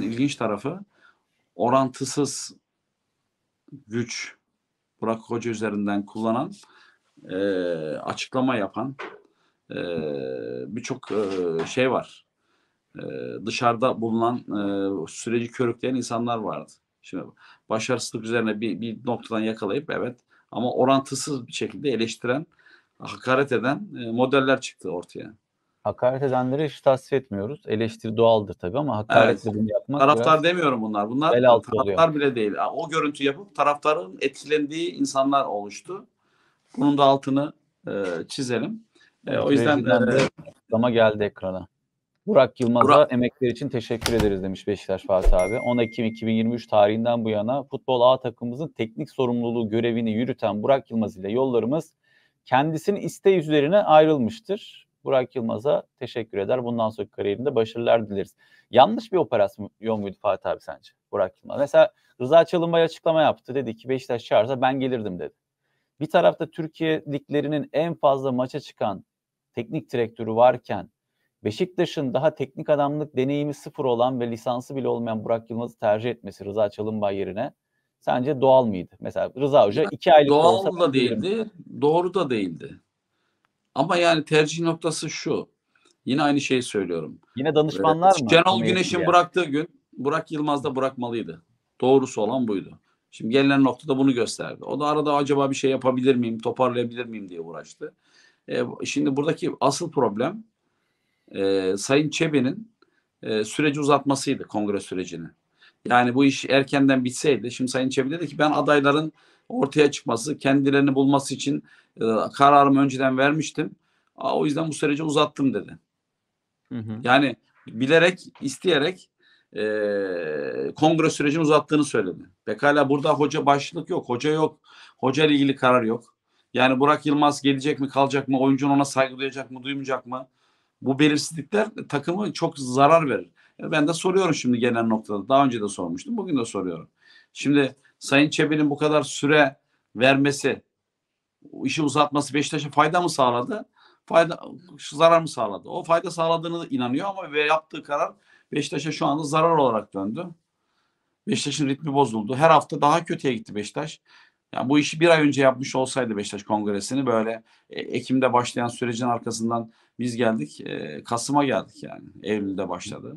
işin ilginç tarafı orantısız güç Burak Hoca üzerinden kullanan e, açıklama yapan e, birçok e, şey var. E, dışarıda bulunan e, süreci körükleyen insanlar vardı. Şimdi başarısızlık üzerine bir, bir noktadan yakalayıp evet ama orantısız bir şekilde eleştiren, hakaret eden e, modeller çıktı ortaya hakaret edenleri hiç tasvip etmiyoruz. Eleştiri doğaldır tabii ama hakaretle evet. bunu yapmak Taraftar demiyorum bunlar. Bunlar taraftar oluyor. bile değil. O görüntü yapıp taraftarın etkilendiği insanlar oluştu. Bunun da altını e, çizelim. E, o yüzden e, ama geldi ekrana. Burak Yılmaz'a Burak... emekleri için teşekkür ederiz demiş Beşiktaş Fatih abi. 10 Ekim 2023 tarihinden bu yana futbol A takımımızın teknik sorumluluğu görevini yürüten Burak Yılmaz ile yollarımız kendisinin isteği üzerine ayrılmıştır Burak Yılmaz'a teşekkür eder. Bundan sonraki kariyerinde başarılar dileriz. Yanlış bir operasyon muydu Fatih abi sence Burak Yılmaz? Mesela Rıza Çalınbay açıklama yaptı. Dedi ki Beşiktaş çağırsa ben gelirdim dedi. Bir tarafta Türkiye liglerinin en fazla maça çıkan teknik direktörü varken Beşiktaş'ın daha teknik adamlık deneyimi sıfır olan ve lisansı bile olmayan Burak Yılmaz'ı tercih etmesi Rıza Çalınbay yerine sence doğal mıydı? Mesela Rıza Hoca iki aylık doğal olsa... da değildi, doğru da değildi. Ama yani tercih noktası şu. Yine aynı şeyi söylüyorum. Yine danışmanlar ee, mı? Şenol Güneş'in bıraktığı gün Burak Yılmaz da bırakmalıydı. Doğrusu olan buydu. Şimdi gelinen noktada bunu gösterdi. O da arada acaba bir şey yapabilir miyim, toparlayabilir miyim diye uğraştı. Ee, şimdi buradaki asıl problem e, Sayın Çebi'nin e, süreci uzatmasıydı kongre sürecini. Yani bu iş erkenden bitseydi. Şimdi Sayın Çebi dedi ki ben adayların ortaya çıkması, kendilerini bulması için e, kararımı önceden vermiştim. A, o yüzden bu süreci uzattım dedi. Hı hı. Yani bilerek, isteyerek e, kongre sürecini uzattığını söyledi. Pekala burada hoca başlık yok, hoca yok, hoca ile ilgili karar yok. Yani Burak Yılmaz gelecek mi, kalacak mı, oyuncunun ona saygı duyacak mı, duymayacak mı? Bu belirsizlikler takımı çok zarar verir. E, ben de soruyorum şimdi genel noktada. Daha önce de sormuştum, bugün de soruyorum. Şimdi Sayın Çebi'nin bu kadar süre vermesi, işi uzatması Beşiktaş'a fayda mı sağladı? Fayda, zarar mı sağladı? O fayda sağladığını inanıyor ama ve yaptığı karar Beşiktaş'a şu anda zarar olarak döndü. Beşiktaş'ın ritmi bozuldu. Her hafta daha kötüye gitti Beşiktaş. Yani bu işi bir ay önce yapmış olsaydı Beşiktaş Kongresi'ni böyle e, Ekim'de başlayan sürecin arkasından biz geldik. E, Kasım'a geldik yani. Eylül'de başladı.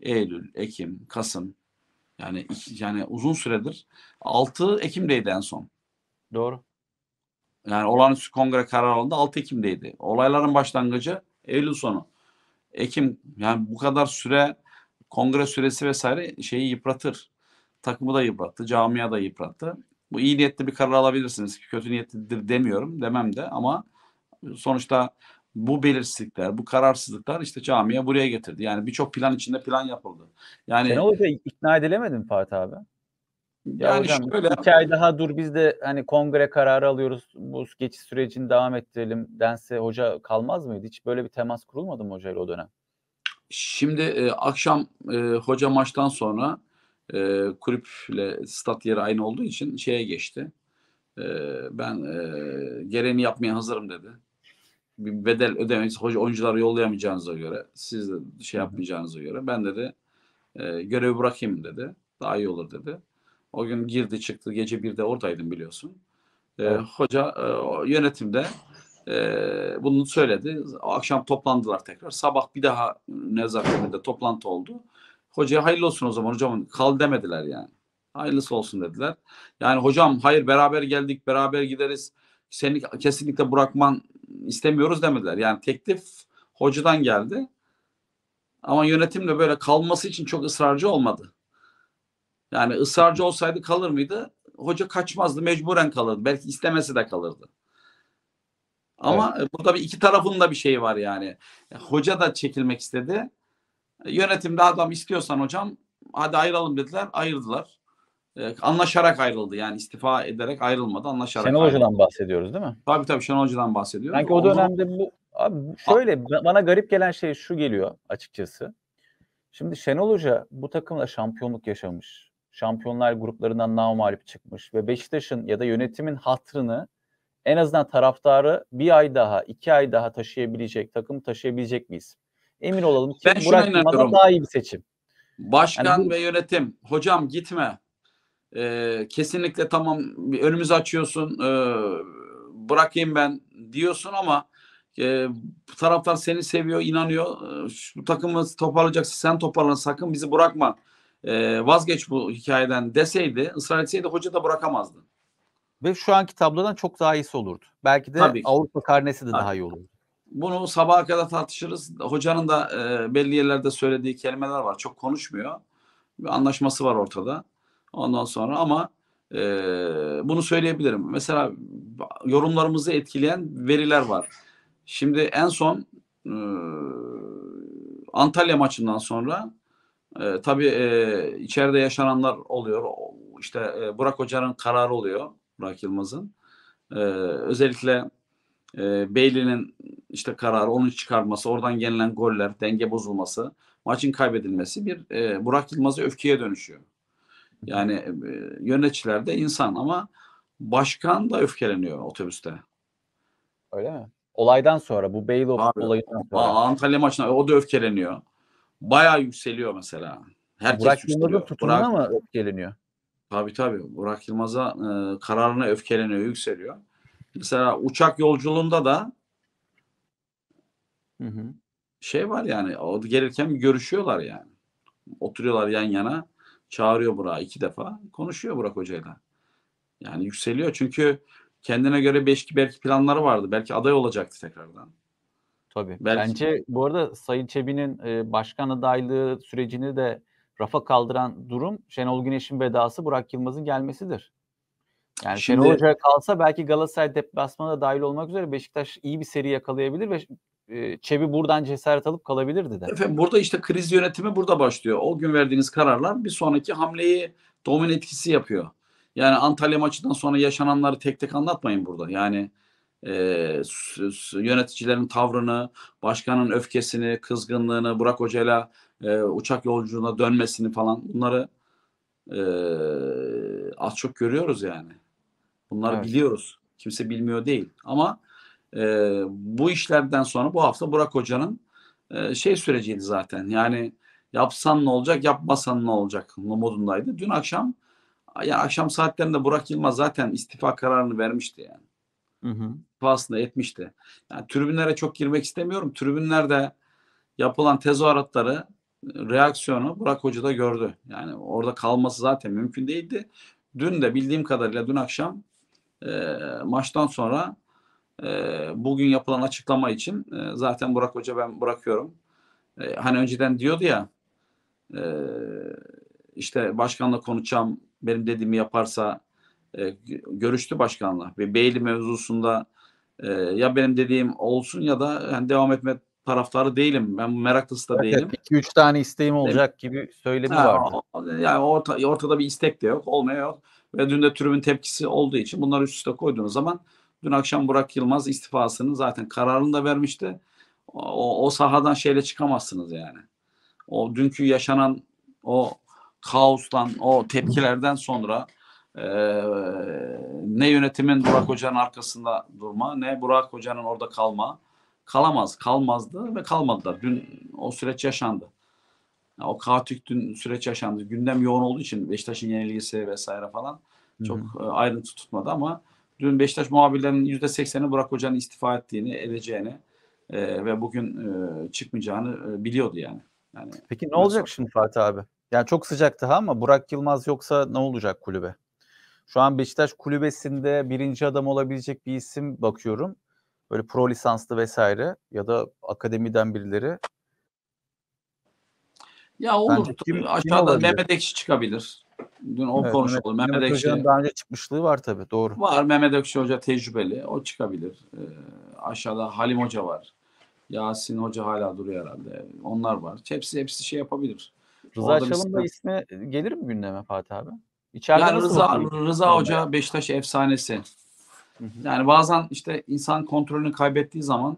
Eylül, Ekim, Kasım. Yani iki, yani uzun süredir 6 Ekim'deydi en son. Doğru. Yani olağanüstü kongre karar alındı 6 Ekim'deydi. Olayların başlangıcı Eylül sonu. Ekim yani bu kadar süre kongre süresi vesaire şeyi yıpratır. Takımı da yıprattı, camia da yıprattı. Bu iyi niyetli bir karar alabilirsiniz. Kötü niyetlidir demiyorum, demem de ama sonuçta bu belirsizlikler, bu kararsızlıklar işte camiye buraya getirdi. Yani birçok plan içinde plan yapıldı. Yani Sen hoca ikna edilemedin Fatih abi. Ya yani hocam şöyle, iki ay daha dur biz de hani kongre kararı alıyoruz bu geçiş sürecini devam ettirelim dense hoca kalmaz mıydı? Hiç böyle bir temas kurulmadı mı hocayla o dönem? Şimdi e, akşam e, hoca maçtan sonra e, kulüple stat yeri aynı olduğu için şeye geçti. E, ben e, gereğini yapmaya hazırım dedi bir bedel ödemesi hoca oyuncuları yollayamayacağınıza göre siz de şey yapmayacağınıza göre ben dedi e, görevi bırakayım dedi. Daha iyi olur dedi. O gün girdi çıktı gece bir de oradaydım biliyorsun. E, Hoca e, yönetimde e, bunu söyledi. O akşam toplandılar tekrar. Sabah bir daha nezaretinde toplantı oldu. Hocaya hayırlı olsun o zaman hocam kal demediler yani. Hayırlısı olsun dediler. Yani hocam hayır beraber geldik beraber gideriz. Seni kesinlikle bırakman istemiyoruz demediler. Yani teklif hocadan geldi. Ama yönetim de böyle kalması için çok ısrarcı olmadı. Yani ısrarcı olsaydı kalır mıydı? Hoca kaçmazdı, mecburen kalırdı. Belki istemesi de kalırdı. Ama evet. E, burada bir iki tarafın da bir şeyi var yani. E, hoca da çekilmek istedi. E, yönetimde adam istiyorsan hocam hadi ayıralım dediler. Ayırdılar. Ee, anlaşarak ayrıldı. Yani istifa ederek ayrılmadı, anlaşarak. Şenol Hoca'dan bahsediyoruz değil mi? Tabii tabii Şenol Hoca'dan bahsediyoruz. Sanki o dönemde bu abi şöyle bana garip gelen şey şu geliyor açıkçası. Şimdi Şenol Hoca bu takımla şampiyonluk yaşamış. Şampiyonlar gruplarından namalup çıkmış ve Beşiktaş'ın ya da yönetimin hatrını en azından taraftarı bir ay daha, iki ay daha taşıyabilecek, takım taşıyabilecek miyiz? Emin olalım ki ben Burak Yılmaz'a daha iyi bir seçim. Başkan yani bu... ve yönetim, hocam gitme, e, kesinlikle tamam önümüzü açıyorsun e, bırakayım ben diyorsun ama e, taraftar seni seviyor inanıyor e, şu takımı toparlayacaksın sen toparlan sakın bizi bırakma e, vazgeç bu hikayeden deseydi ısrar etseydi hoca da bırakamazdı. Ve şu anki tablodan çok daha iyisi olurdu. Belki de Tabii Avrupa karnesi de Tabii. daha iyi olurdu. Bunu sabaha kadar tartışırız. Hocanın da e, belli yerlerde söylediği kelimeler var. Çok konuşmuyor. Bir anlaşması var ortada. Ondan sonra ama e, bunu söyleyebilirim. Mesela yorumlarımızı etkileyen veriler var. Şimdi en son e, Antalya maçından sonra e, tabii e, içeride yaşananlar oluyor. İşte e, Burak Hoca'nın kararı oluyor. Burak Yılmaz'ın. E, özellikle e, Bailey'nin işte kararı, onun çıkarması, oradan gelen goller, denge bozulması, maçın kaybedilmesi bir e, Burak Yılmaz'ı öfkeye dönüşüyor. Yani e, yöneticiler de insan ama başkan da öfkeleniyor otobüste. Öyle mi? Olaydan sonra bu Beylo olayından sonra. Antalya maçına o da öfkeleniyor. Bayağı yükseliyor mesela. Herkes Burak Yılmaz'ın tutumuna Burak... mı öfkeleniyor? Tabii tabii. Burak Yılmaz'a e, kararına öfkeleniyor, yükseliyor. Mesela uçak yolculuğunda da hı hı. şey var yani. Gelirken görüşüyorlar yani. Oturuyorlar yan yana. Çağırıyor Burak'ı iki defa. Konuşuyor Burak Hoca'yla. Yani yükseliyor çünkü kendine göre belki, belki planları vardı. Belki aday olacaktı tekrardan. Tabii. Belki... Bence bu arada Sayın Çebi'nin e, başkan adaylığı sürecini de rafa kaldıran durum Şenol Güneş'in vedası Burak Yılmaz'ın gelmesidir. Yani Şimdi... Şenol Hoca kalsa belki Galatasaray deplasmana dahil olmak üzere Beşiktaş iyi bir seri yakalayabilir ve e, Çebi buradan cesaret alıp kalabilirdi de. Efendim burada işte kriz yönetimi burada başlıyor. O gün verdiğiniz kararlar bir sonraki hamleyi domino etkisi yapıyor. Yani Antalya maçından sonra yaşananları tek tek anlatmayın burada. Yani e, yöneticilerin tavrını, başkanın öfkesini, kızgınlığını, Burak Hoca'yla e, uçak yolculuğuna dönmesini falan bunları e, az çok görüyoruz yani. Bunları evet. biliyoruz. Kimse bilmiyor değil. Ama e, bu işlerden sonra bu hafta Burak Hoca'nın e, şey süreciydi zaten. Yani yapsan ne olacak, yapmasan ne olacak modundaydı. Dün akşam ya akşam saatlerinde Burak Yılmaz zaten istifa kararını vermişti yani. Hı hı. İstifasını etmişti. Yani tribünlere çok girmek istemiyorum. Tribünlerde yapılan tezahüratları reaksiyonu Burak Hoca da gördü. Yani orada kalması zaten mümkün değildi. Dün de bildiğim kadarıyla dün akşam e, maçtan sonra ee, bugün yapılan açıklama için e, zaten Burak Hoca ben bırakıyorum. Ee, hani önceden diyordu ya e, işte başkanla konuşacağım benim dediğimi yaparsa e, görüştü başkanla ve Beyli mevzusunda ya benim dediğim olsun ya da yani devam etme taraftarı değilim. Ben meraklısı da değilim. 2-3 tane isteğim olacak Değil gibi söylemi vardı. Yani orta, ortada bir istek de yok. Olmaya Ve dün de tribün tepkisi olduğu için bunları üst üste koyduğunuz zaman Dün akşam Burak Yılmaz istifasını zaten kararını da vermişti. O, o sahadan şeyle çıkamazsınız yani. O dünkü yaşanan o kaostan, o tepkilerden sonra e, ne yönetimin Burak Hoca'nın arkasında durma, ne Burak Hoca'nın orada kalma. Kalamaz, kalmazdı ve kalmadılar. Dün o süreç yaşandı. o katik dün süreç yaşandı. Gündem yoğun olduğu için Beşiktaş'ın yenilgisi vesaire falan çok Hı-hı. E, ayrıntı tutmadı ama Dün Beşiktaş muhabirlerinin yüzde sekseni Burak Hoca'nın istifa ettiğini, edeceğini e, ve bugün e, çıkmayacağını e, biliyordu yani. yani Peki ne olacak sonra. şimdi Fatih abi? Yani çok sıcak daha ama Burak Yılmaz yoksa ne olacak kulübe? Şu an Beşiktaş kulübesinde birinci adam olabilecek bir isim bakıyorum. Böyle pro lisanslı vesaire ya da akademiden birileri. Ya olur. Bence kim, Aşağıda olabilir? Mehmet Ekşi çıkabilir. Dün o evet, konuşuldu. Mehmet, Mehmet Hoca'nın daha önce çıkmışlığı var tabii doğru. Var Mehmet Ekşi Hoca tecrübeli. O çıkabilir. Ee, aşağıda Halim Hoca var. Yasin Hoca hala duruyor herhalde. Onlar var. Hepsi hepsi şey yapabilir. Rıza Çalın da ismi gelir mi gündeme Fatih abi? İçeride yani Rıza, Rıza Hoca Beşiktaş efsanesi. Yani bazen işte insan kontrolünü kaybettiği zaman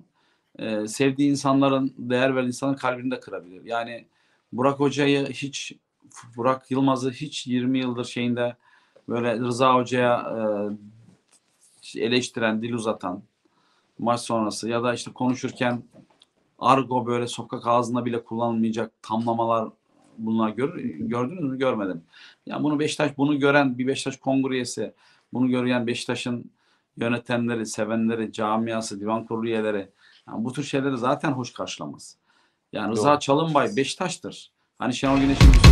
e, sevdiği insanların, değer verdiği insanın kalbini de kırabilir. Yani Burak Hoca'yı hiç Burak Yılmaz'ı hiç 20 yıldır şeyinde böyle Rıza Hoca'ya e, eleştiren, dil uzatan maç sonrası ya da işte konuşurken argo böyle sokak ağzında bile kullanılmayacak tamlamalar bunlar gör, gördünüz mü? Görmedim. Ya yani bunu Beşiktaş bunu gören bir Beşiktaş kongreyesi, bunu gören Beşiktaş'ın yönetenleri, sevenleri, camiası, divan kurulu üyeleri yani bu tür şeyleri zaten hoş karşılamaz. Yani Rıza Doğru. Çalınbay Beşiktaş'tır. Hani Şenol Güneş'in